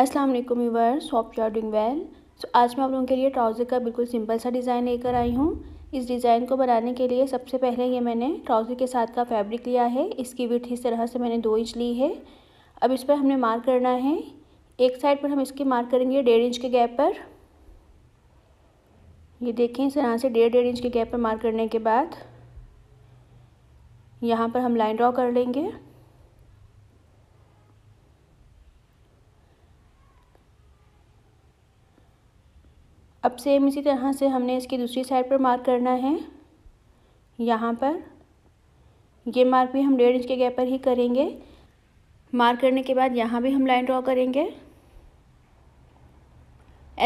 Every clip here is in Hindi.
अस्सलाम वालेकुम viewers hope you are doing well so आज मैं आप लोगों के लिए ट्राउज़र का बिल्कुल सिंपल सा डिज़ाइन लेकर आई हूँ इस डिज़ाइन को बनाने के लिए सबसे पहले ये मैंने ट्राउज़र के साथ का फैब्रिक लिया है इसकी विथ इस तरह से मैंने दो इंच ली है अब इस पर हमने मार्क करना है एक साइड पर हम इसकी मार्क करेंगे डेढ़ इंच के गैप पर ये देखें इस तरह से डेढ़ डेढ़ इंच के गैप पर मार्क करने के बाद यहाँ पर हम लाइन ड्रॉ कर लेंगे अब सेम इसी तरह से हमने इसकी दूसरी साइड पर मार्क करना है यहाँ पर ये मार्क भी हम डेढ़ इंच के गैप पर ही करेंगे मार्क करने के बाद यहाँ भी हम लाइन ड्रॉ करेंगे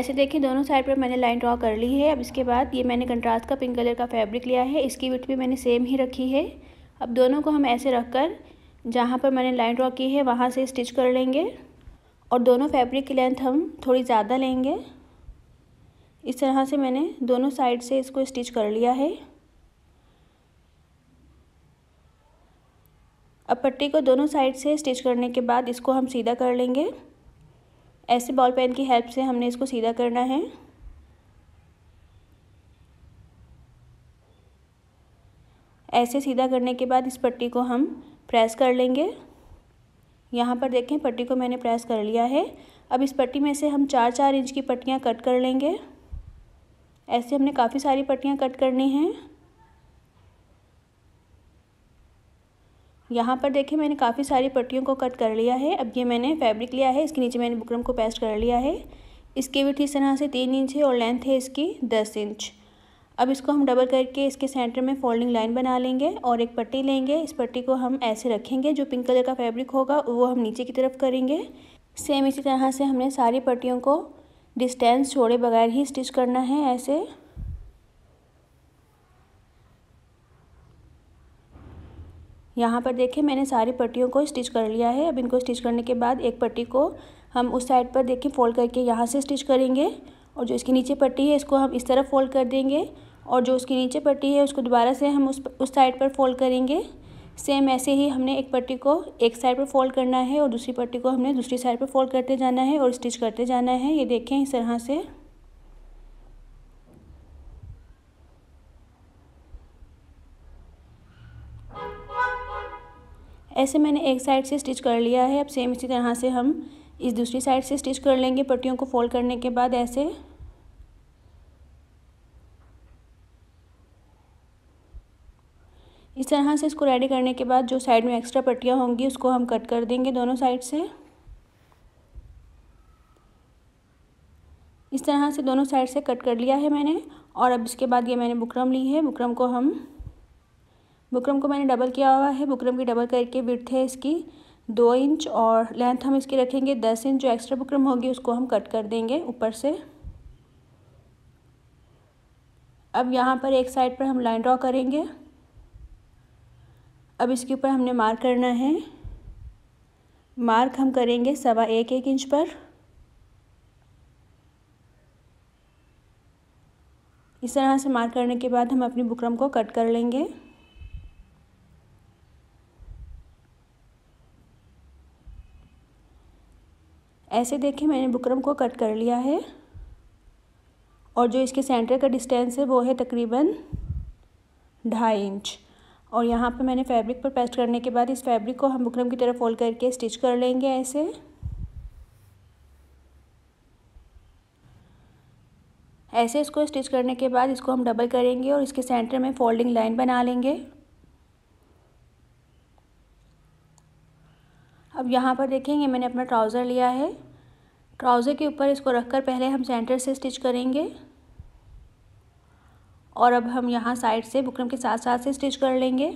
ऐसे देखिए दोनों साइड पर मैंने लाइन ड्रॉ कर ली है अब इसके बाद ये मैंने कंट्रास्ट का पिंक कलर का फैब्रिक लिया है इसकी विथ भी मैंने सेम ही रखी है अब दोनों को हम ऐसे रख कर जहाँ पर मैंने लाइन ड्रॉ की है वहाँ से स्टिच कर लेंगे और दोनों फैब्रिक की लेंथ हम थोड़ी ज़्यादा लेंगे इस तरह से मैंने दोनों साइड से इसको स्टिच कर लिया है अब पट्टी को दोनों साइड से स्टिच करने के बाद इसको हम सीधा कर लेंगे ऐसे बॉल पेन की हेल्प से हमने इसको सीधा करना है ऐसे सीधा करने के बाद इस पट्टी को हम प्रेस कर लेंगे यहाँ पर देखें पट्टी को मैंने प्रेस कर लिया है अब इस पट्टी में से हम चार चार इंच की पट्टियाँ कट कर लेंगे ऐसे हमने काफ़ी सारी पट्टियाँ कट करनी हैं यहाँ पर देखिए मैंने काफ़ी सारी पट्टियों को कट कर लिया है अब ये मैंने फैब्रिक लिया है इसके नीचे मैंने बुकरम को पेस्ट कर लिया है इसके भी इस तरह से तीन इंच है और लेंथ है इसकी दस इंच अब इसको हम डबल करके इसके सेंटर में फोल्डिंग लाइन बना लेंगे और एक पट्टी लेंगे इस पट्टी को हम ऐसे रखेंगे जो पिंक कलर का फैब्रिक होगा वो हम नीचे की तरफ करेंगे सेम इसी तरह से हमने सारी पट्टियों को डिस्टेंस छोड़े बगैर ही स्टिच करना है ऐसे यहाँ पर देखें मैंने सारी पट्टियों को स्टिच कर लिया है अब इनको स्टिच करने के बाद एक पट्टी को हम उस साइड पर देखें फोल्ड करके यहाँ से स्टिच करेंगे और जो इसके नीचे पट्टी है इसको हम इस तरफ फोल्ड कर देंगे और जो उसके नीचे पट्टी है उसको दोबारा से हम उस उस साइड पर फोल्ड करेंगे सेम ऐसे ही हमने एक पट्टी को एक साइड पर फोल्ड करना है और दूसरी पट्टी को हमने दूसरी साइड पर फोल्ड करते जाना है और स्टिच करते जाना है ये देखें इस तरह से ऐसे मैंने एक साइड से स्टिच कर लिया है अब सेम इसी तरह से हम इस दूसरी साइड से स्टिच कर लेंगे पट्टियों को फोल्ड करने के बाद ऐसे इस तरह से इसको रेडी करने के बाद जो साइड में एक्स्ट्रा पट्टियाँ होंगी उसको हम कट कर देंगे दोनों साइड से इस तरह से दोनों साइड से कट कर लिया है मैंने और अब इसके बाद ये मैंने बुकरम ली है बुकरम को हम बुकरम को मैंने डबल किया हुआ है बुकरम की डबल करके विर्थ है इसकी दो इंच और लेंथ हम इसकी रखेंगे दस इंच जो एक्स्ट्रा बुकरम होगी उसको हम कट कर देंगे ऊपर से अब यहाँ पर एक साइड पर हम लाइन ड्रॉ करेंगे अब इसके ऊपर हमने मार्क करना है मार्क हम करेंगे सवा एक एक इंच पर इस तरह से मार्क करने के बाद हम अपनी बुकरम को कट कर लेंगे ऐसे देखें मैंने बुकरम को कट कर लिया है और जो इसके सेंटर का डिस्टेंस है वो है तकरीबन ढाई इंच और यहाँ पे मैंने फैब्रिक पर पेस्ट करने के बाद इस फैब्रिक को हम बुकरम की तरफ फोल्ड करके स्टिच कर लेंगे ऐसे ऐसे इसको स्टिच करने के बाद इसको हम डबल करेंगे और इसके सेंटर में फोल्डिंग लाइन बना लेंगे अब यहाँ पर देखेंगे मैंने अपना ट्राउज़र लिया है ट्राउज़र के ऊपर इसको रखकर पहले हम सेंटर से स्टिच करेंगे और अब हम यहाँ साइड से बुकरम के साथ साथ से स्टिच कर लेंगे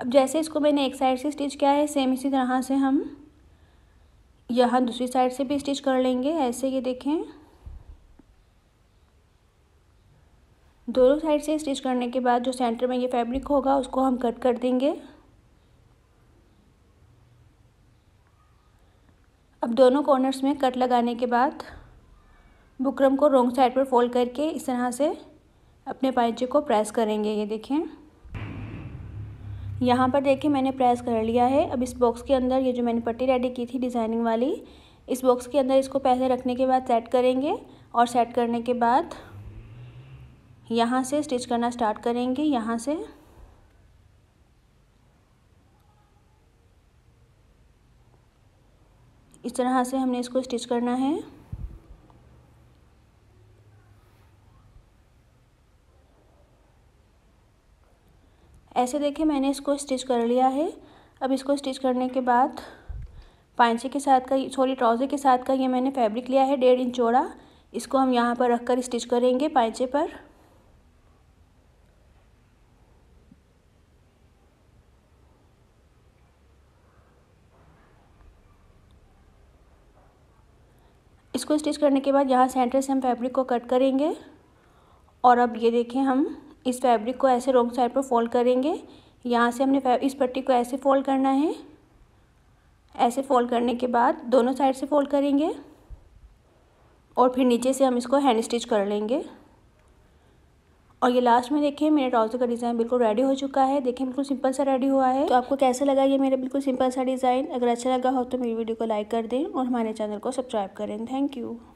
अब जैसे इसको मैंने एक साइड से स्टिच किया है सेम इसी तरह से हम यहाँ दूसरी साइड से भी स्टिच कर लेंगे ऐसे ये देखें दोनों साइड से स्टिच करने के बाद जो सेंटर में ये फैब्रिक होगा उसको हम कट कर देंगे अब दोनों कॉर्नर्स में कट लगाने के बाद बुकरम को रोंग साइड पर फोल्ड करके इस तरह से अपने पाइचे को प्रेस करेंगे ये देखें यहाँ पर देखिए मैंने प्रेस कर लिया है अब इस बॉक्स के अंदर ये जो मैंने पट्टी रेडी की थी डिज़ाइनिंग वाली इस बॉक्स के अंदर इसको पैसे रखने के बाद सेट करेंगे और सेट करने के बाद यहाँ से स्टिच करना स्टार्ट करेंगे यहाँ से इस तरह से हमने इसको स्टिच करना है ऐसे देखें मैंने इसको स्टिच कर लिया है अब इसको स्टिच करने के बाद पांचे के साथ का सॉरी ट्राउज़र के साथ का ये मैंने फैब्रिक लिया है डेढ़ इंच चौड़ा इसको हम यहाँ पर रख कर स्टिच करेंगे पांचे पर इसको स्टिच करने के बाद यहाँ सेंटर से हम फैब्रिक को कट करेंगे और अब ये देखें हम इस फैब्रिक को ऐसे रोंग साइड पर फोल्ड करेंगे यहाँ से हमने इस पट्टी को ऐसे फोल्ड करना है ऐसे फोल्ड करने के बाद दोनों साइड से फोल्ड करेंगे और फिर नीचे से हम इसको हैंड स्टिच कर लेंगे और ये लास्ट में देखिए मेरे ट्राउजर का डिज़ाइन बिल्कुल रेडी हो चुका है देखिए बिल्कुल सिंपल सा रेडी हुआ है तो आपको कैसा लगा ये मेरा बिल्कुल सिंपल सा डिज़ाइन अगर अच्छा लगा हो तो मेरी वीडियो को लाइक कर दें और हमारे चैनल को सब्सक्राइब करें थैंक यू